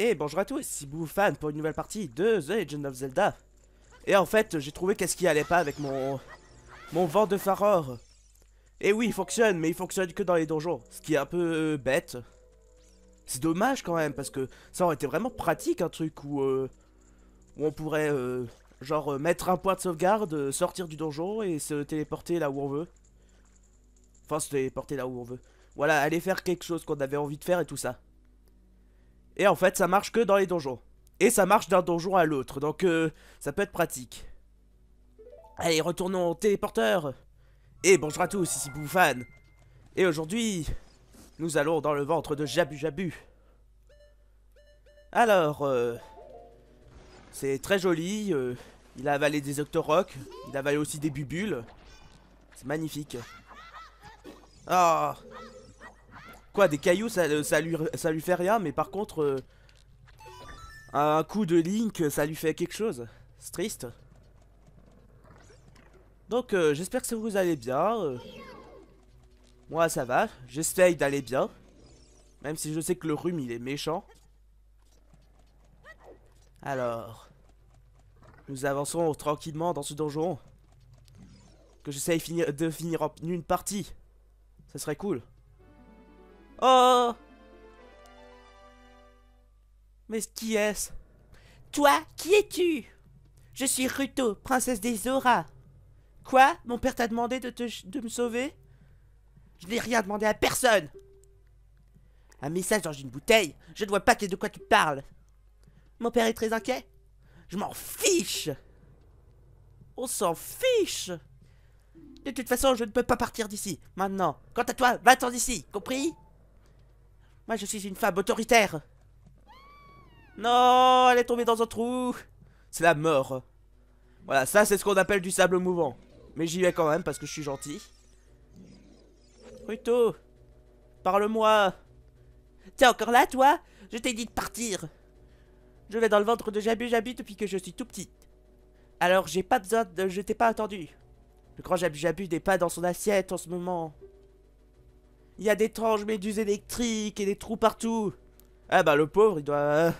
Et bonjour à tous, vous fan pour une nouvelle partie de The Legend of Zelda. Et en fait, j'ai trouvé qu'est-ce qui allait pas avec mon mon vent de Faror. Et oui, il fonctionne, mais il fonctionne que dans les donjons, ce qui est un peu euh, bête. C'est dommage quand même, parce que ça aurait été vraiment pratique un truc où, euh, où on pourrait euh, genre mettre un point de sauvegarde, sortir du donjon et se téléporter là où on veut. Enfin, se téléporter là où on veut. Voilà, aller faire quelque chose qu'on avait envie de faire et tout ça. Et en fait, ça marche que dans les donjons. Et ça marche d'un donjon à l'autre, donc euh, ça peut être pratique. Allez, retournons au téléporteur Et bonjour à tous, ici Boufan Et aujourd'hui, nous allons dans le ventre de Jabu Jabu. Alors, euh, c'est très joli, euh, il a avalé des octorocs, il a avalé aussi des bubules. C'est magnifique. oh, Quoi, des cailloux, euh, ça, lui, ça lui fait rien, mais par contre, euh, un coup de Link, ça lui fait quelque chose. C'est triste. Donc, euh, j'espère que vous allez bien. moi, ça va. J'essaye d'aller bien. Même si je sais que le rhume, il est méchant. Alors... Nous avançons tranquillement dans ce donjon. Que j'essaye de finir en une partie. Ça serait cool. Oh Mais qui est-ce Toi, qui es-tu Je suis Ruto, princesse des auras. Quoi Mon père t'a demandé de, te, de me sauver Je n'ai rien demandé à personne Un message dans une bouteille Je ne vois pas de quoi tu parles Mon père est très inquiet Je m'en fiche On s'en fiche De toute façon, je ne peux pas partir d'ici, maintenant Quant à toi, va-t'en d'ici, compris moi, je suis une femme autoritaire. Non, elle est tombée dans un trou. C'est la mort. Voilà, ça, c'est ce qu'on appelle du sable mouvant. Mais j'y vais quand même parce que je suis gentil. Ruto, parle-moi. T'es encore là, toi Je t'ai dit de partir. Je vais dans le ventre de Jabu Jabu depuis que je suis tout petit. Alors, j'ai pas besoin de... Je t'ai pas attendu. Le grand Jabu Jabu n'est pas dans son assiette en ce moment. Il y a d'étranges méduses électriques et des trous partout. Ah bah le pauvre, il doit... Euh,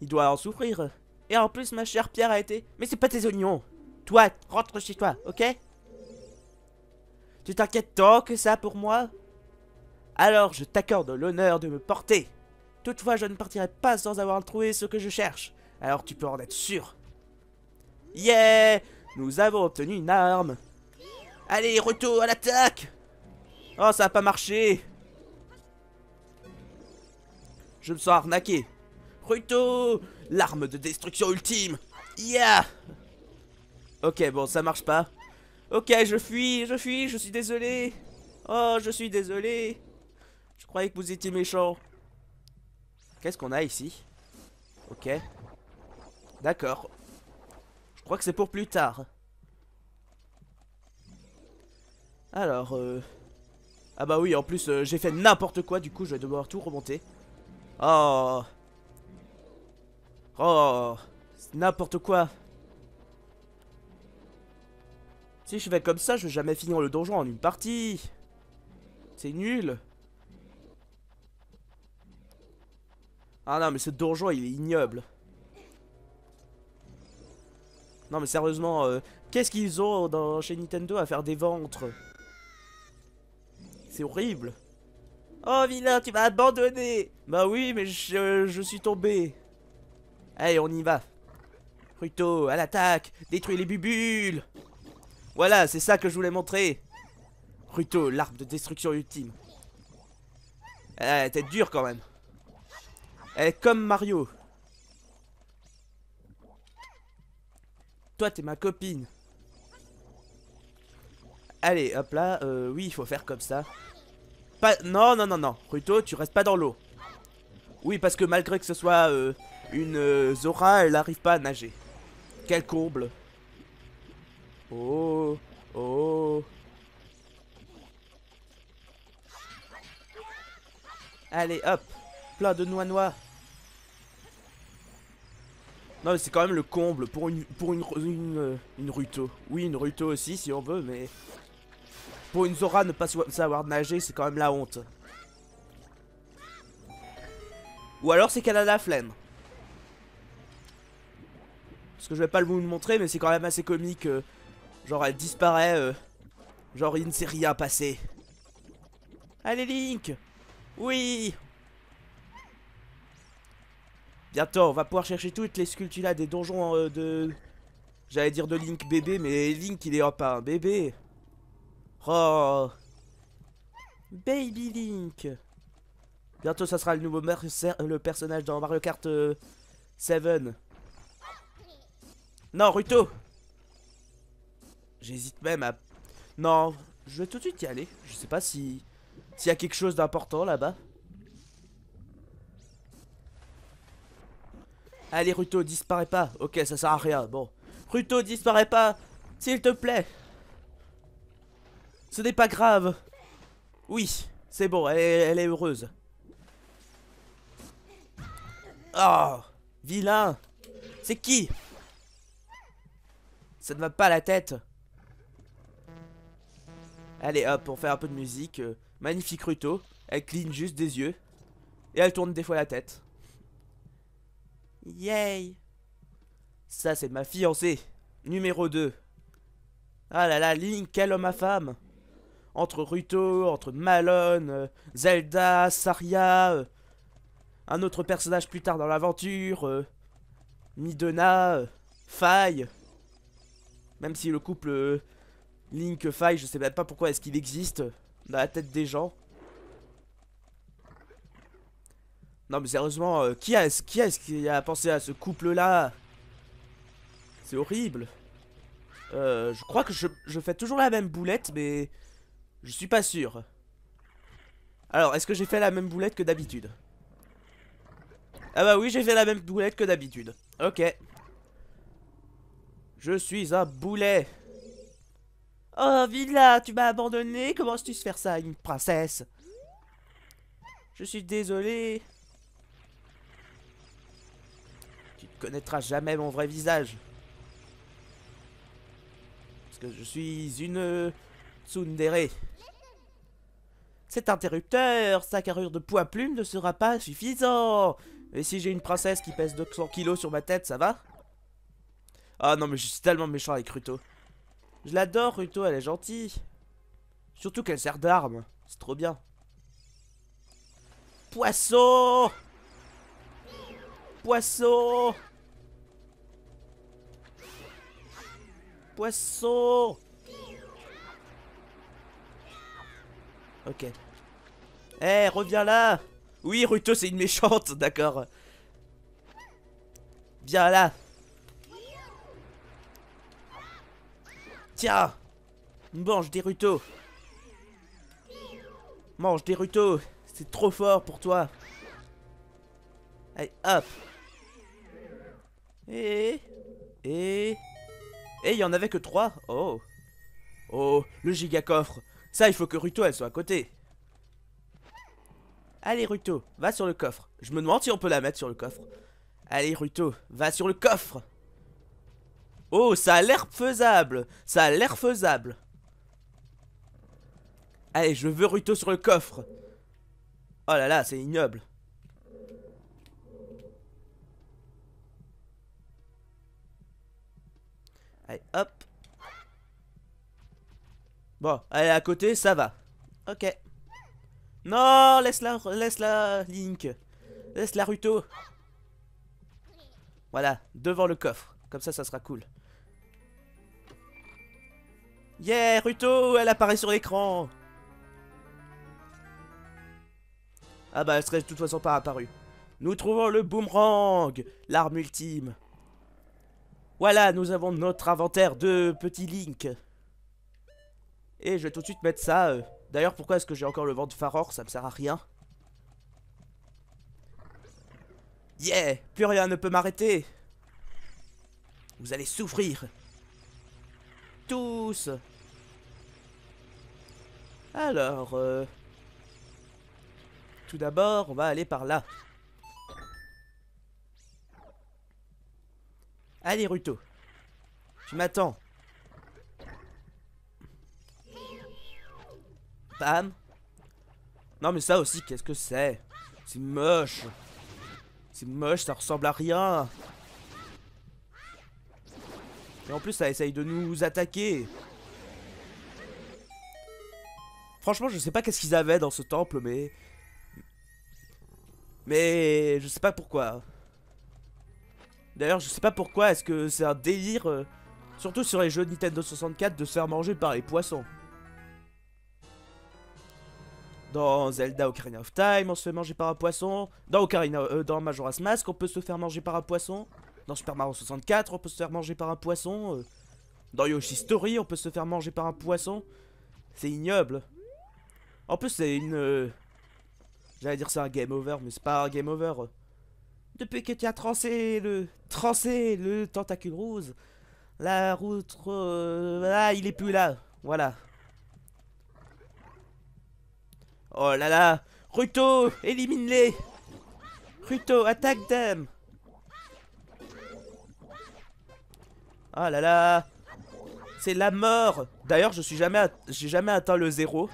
il doit en souffrir. Et en plus, ma chère Pierre a été... Mais c'est pas tes oignons. Toi, rentre chez toi, ok Tu t'inquiètes tant que ça pour moi Alors, je t'accorde l'honneur de me porter. Toutefois, je ne partirai pas sans avoir trouvé ce que je cherche. Alors tu peux en être sûr. Yeah Nous avons obtenu une arme. Allez, retour à l'attaque Oh, ça a pas marché Je me sens arnaqué. Ruto L'arme de destruction ultime Yeah Ok, bon, ça marche pas. Ok, je fuis, je fuis, je suis désolé. Oh, je suis désolé. Je croyais que vous étiez méchant. Qu'est-ce qu'on a ici Ok. D'accord. Je crois que c'est pour plus tard. Alors, euh... Ah bah oui, en plus, euh, j'ai fait n'importe quoi, du coup, je vais devoir tout remonter. Oh. Oh. N'importe quoi. Si je vais comme ça, je vais jamais finir le donjon en une partie. C'est nul. Ah non, mais ce donjon, il est ignoble. Non mais sérieusement, euh, qu'est-ce qu'ils ont dans, chez Nintendo à faire des ventres c'est horrible. Oh, vilain, tu vas abandonner. Bah oui, mais je, suis tombé. Allez, on y va. Ruto, à l'attaque Détruis les bubules Voilà, c'est ça que je voulais montrer. Ruto, l'arbre de destruction ultime. Elle dur dure quand même. Elle est comme Mario. Toi, t'es ma copine. Allez, hop là. Euh, oui, il faut faire comme ça. Non, non, non, non. Ruto, tu restes pas dans l'eau. Oui, parce que malgré que ce soit euh, une euh, Zora, elle n'arrive pas à nager. Quel comble. Oh, oh. Allez, hop. Plein de noix-noix. Non c'est quand même le comble pour une pour une, une ruto. Oui une ruto aussi si on veut mais pour une Zora, ne pas savoir nager, c'est quand même la honte. Ou alors c'est qu'elle a la flemme. Parce que je vais pas vous le montrer, mais c'est quand même assez comique. Euh, genre elle disparaît, euh, genre il ne s'est rien passé. Allez Link Oui Bientôt, on va pouvoir chercher toutes les sculptures des donjons euh, de... J'allais dire de Link bébé, mais Link il est pas un bébé. Oh Baby Link Bientôt ça sera le nouveau le personnage dans Mario Kart 7 euh, Non Ruto J'hésite même à... Non je vais tout de suite y aller Je sais pas si... S'il y a quelque chose d'important là-bas Allez Ruto disparais pas Ok ça sert à rien bon Ruto disparais pas S'il te plaît ce n'est pas grave. Oui, c'est bon, elle, est heureuse. Oh, vilain. C'est qui Ça ne va pas la tête. Allez, hop, on fait un peu de musique. magnifique Ruto. Elle cligne juste des yeux. Et elle tourne des fois la tête. Yay Ça, c'est ma fiancée. Numéro 2. Ah là là, Link, quel homme à femme entre Ruto, entre Malone, euh, Zelda, Saria, euh, un autre personnage plus tard dans l'aventure, euh, Midona, Faille. Même si le couple Link Faille, je sais même pas pourquoi est-ce qu'il existe dans la tête des gens. Non mais sérieusement, qui est-ce qui, a pensé à ce couple-là C'est horrible. je crois que je, fais toujours la même boulette, mais je suis pas sûr. Alors, est-ce que j'ai fait la même boulette que d'habitude Ah bah oui, j'ai fait la même boulette que d'habitude. Ok. Je suis un boulet. Oh, Villa, tu m'as abandonné. Comment tu se faire ça une princesse Je suis désolé. Tu ne connaîtras jamais mon vrai visage. Parce que je suis une Tsundere. Cet interrupteur, sa carrure de poids plume ne sera pas suffisant. Et si j'ai une princesse qui pèse 200 kilos sur ma tête, ça va Ah non, mais je suis tellement méchant avec Ruto. Je l'adore, Ruto, elle est gentille. Surtout qu'elle sert d'arme. C'est trop bien. Poisson Poisson Poisson Ok. Eh, reviens là Oui, Ruto, c'est une méchante, d'accord. Viens là Tiens Mange des Ruto Mange des Ruto C'est trop fort pour toi Allez, hop Eh Et... Et il y en avait que trois Oh Oh, le giga coffre ça, il faut que Ruto, elle soit à côté. Allez, Ruto, va sur le coffre. Je me demande si on peut la mettre sur le coffre. Allez, Ruto, va sur le coffre. Oh, ça a l'air faisable. Ça a l'air faisable. Allez, je veux Ruto sur le coffre. Oh là là, c'est ignoble. Allez, hop. Bon, elle est à côté, ça va. Ok. Non, laisse-la, laisse-la, Link. Laisse-la, Ruto. Voilà, devant le coffre. Comme ça, ça sera cool. Yeah, Ruto, elle apparaît sur l'écran. Ah bah, elle serait de toute façon pas apparue. Nous trouvons le boomerang, l'arme ultime. Voilà, nous avons notre inventaire de petits Link. Et je vais tout de suite mettre ça. Euh. D'ailleurs, pourquoi est-ce que j'ai encore le vent de Faror Ça me sert à rien. Yeah Plus rien ne peut m'arrêter Vous allez souffrir Tous Alors, euh, Tout d'abord, on va aller par là. Allez, Ruto. Tu m'attends. Non mais ça aussi, qu'est-ce que c'est C'est moche. C'est moche, ça ressemble à rien. Et en plus, ça essaye de nous attaquer. Franchement, je sais pas qu'est-ce qu'ils avaient dans ce temple, mais... Mais je sais pas pourquoi. D'ailleurs, je sais pas pourquoi, est-ce que c'est un délire, euh, surtout sur les jeux Nintendo 64, de se faire manger par les poissons dans Zelda Ocarina of Time, on se fait manger par un poisson. Dans Ocarina, euh, dans Majora's Mask, on peut se faire manger par un poisson. Dans Super Mario 64, on peut se faire manger par un poisson. Euh, dans Yoshi's Story, on peut se faire manger par un poisson. C'est ignoble. En plus, c'est une... Euh, j'allais dire c'est un game over, mais c'est pas un game over. Depuis que tu as trancé le... Trancé le tentacule rose, la route... Ah, il est plus là. Voilà. Oh là là Ruto Élimine-les Ruto, attaque les Oh ah là là C'est la mort D'ailleurs, je suis jamais... J'ai jamais atteint le zéro.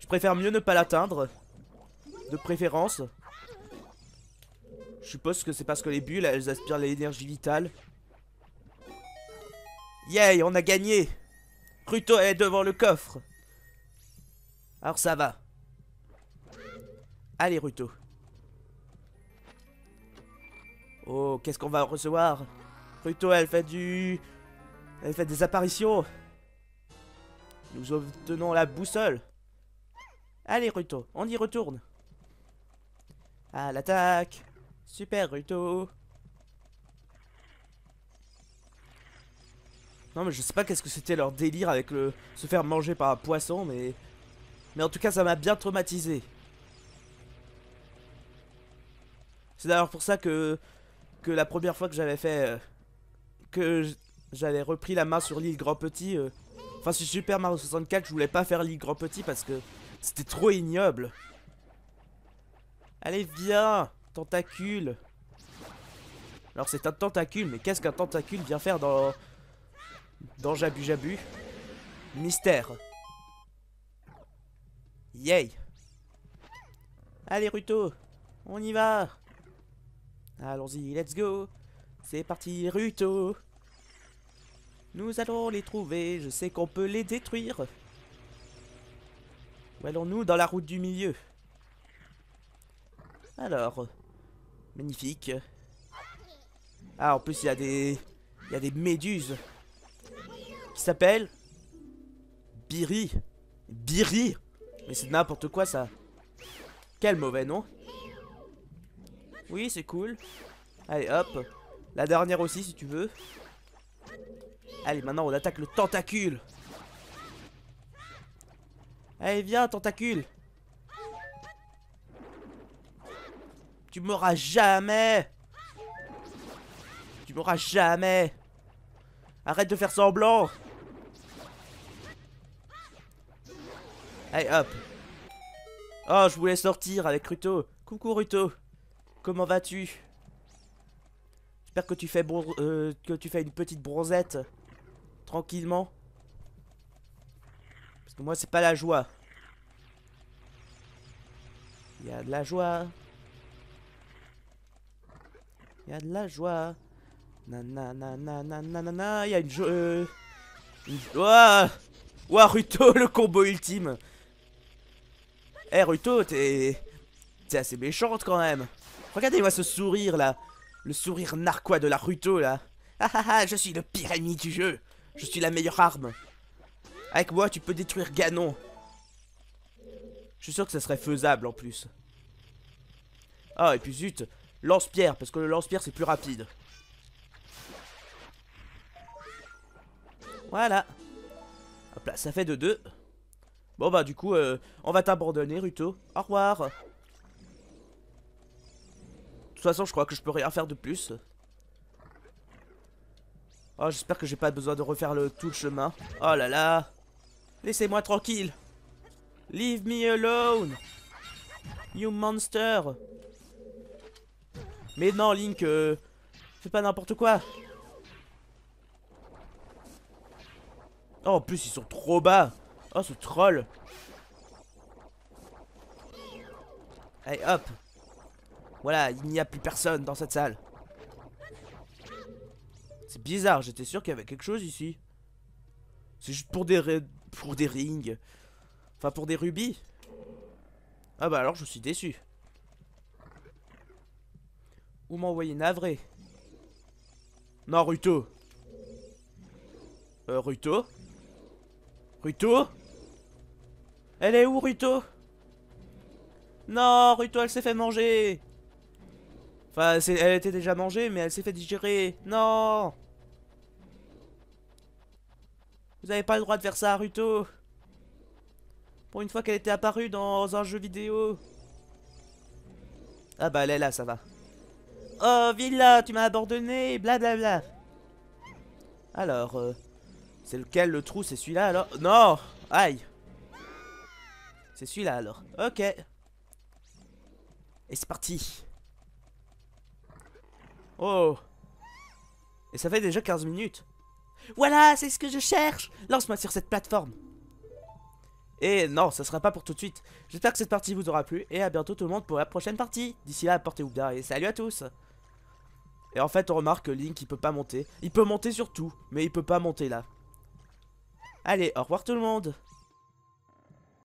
Je préfère mieux ne pas l'atteindre. De préférence. Je suppose que c'est parce que les bulles, elles aspirent l'énergie vitale. Yay, on a gagné Ruto est devant le coffre alors ça va. Allez, Ruto. Oh, qu'est-ce qu'on va recevoir Ruto, elle fait du... Elle fait des apparitions. Nous obtenons la boussole. Allez, Ruto, on y retourne. À l'attaque. Super, Ruto. Non, mais je sais pas qu'est-ce que c'était leur délire avec le... se faire manger par un poisson, mais... Mais en tout cas, ça m'a bien traumatisé. C'est d'ailleurs pour ça que, que la première fois que j'avais fait... Euh, que j'avais repris la main sur l'île Grand Petit... Euh, enfin, sur Super Mario 64, je voulais pas faire l'île Grand Petit parce que c'était trop ignoble. Allez, viens Tentacule Alors, c'est un tentacule, mais qu'est-ce qu'un tentacule vient faire dans... Dans Jabu Jabu Mystère Yay Allez Ruto On y va Allons-y, let's go C'est parti Ruto Nous allons les trouver, je sais qu'on peut les détruire Où allons-nous dans la route du milieu Alors... Magnifique Ah, en plus il y a des... Il y a des méduses Qui s'appellent... Biri Biri mais c'est n'importe quoi ça. Quel mauvais nom. Oui, c'est cool. Allez, hop. La dernière aussi si tu veux. Allez, maintenant on attaque le tentacule. Allez, viens, tentacule. Tu m'auras jamais. Tu m'auras jamais. Arrête de faire semblant. Allez, hop. Oh, je voulais sortir avec Ruto. Coucou, Ruto. Comment vas-tu J'espère que tu fais bon, euh, que tu fais une petite bronzette. Tranquillement. Parce que moi, c'est pas la joie. Il y a de la joie. Il y a de la joie. Nanana, na il y a une, joie euh, une... Ouah, Ruto, le combo ultime eh Ruto, t'es... T'es assez méchante quand même. Regardez-moi ce sourire là. Le sourire narquois de la Ruto là. Ah ah ah, je suis le pire ennemi du jeu. Je suis la meilleure arme. Avec moi, tu peux détruire Ganon. Je suis sûr que ça serait faisable en plus. Ah, et puis zut, lance-pierre, parce que le lance-pierre c'est plus rapide. Voilà. Hop là, ça fait de deux. Bon bah du coup, euh, on va t'abandonner Ruto. Au revoir. De toute façon, je crois que je peux rien faire de plus. Oh, j'espère que j'ai pas besoin de refaire le tout le chemin. Oh là là. Laissez-moi tranquille. Leave me alone. You monster. Mais non, Link, euh, fais pas n'importe quoi. Oh, en plus, ils sont trop bas. Oh, ce troll Allez, hop Voilà, il n'y a plus personne dans cette salle. C'est bizarre, j'étais sûr qu'il y avait quelque chose ici. C'est juste pour des, pour des rings. Enfin, pour des rubis. Ah bah alors, je suis déçu. Où m'envoyer navré. Non, Ruto. Euh, Ruto Ruto elle est où, Ruto Non, Ruto, elle s'est fait manger Enfin, elle était déjà mangée, mais elle s'est fait digérer. Non Vous n'avez pas le droit de faire ça, Ruto Pour une fois qu'elle était apparue dans un jeu vidéo. Ah bah, elle est là, ça va. Oh, Villa, tu m'as abandonné, blablabla. Bla, Alors, euh, c'est lequel le trou C'est celui-là, alors Non Aïe c'est celui-là alors. Ok. Et c'est parti. Oh. Et ça fait déjà 15 minutes. Voilà, c'est ce que je cherche. Lance-moi sur cette plateforme. Et non, ça sera pas pour tout de suite. J'espère que cette partie vous aura plu. Et à bientôt tout le monde pour la prochaine partie. D'ici là, portez-vous bien et salut à tous. Et en fait, on remarque que Link, il peut pas monter. Il peut monter sur tout, mais il peut pas monter là. Allez, au revoir tout le monde.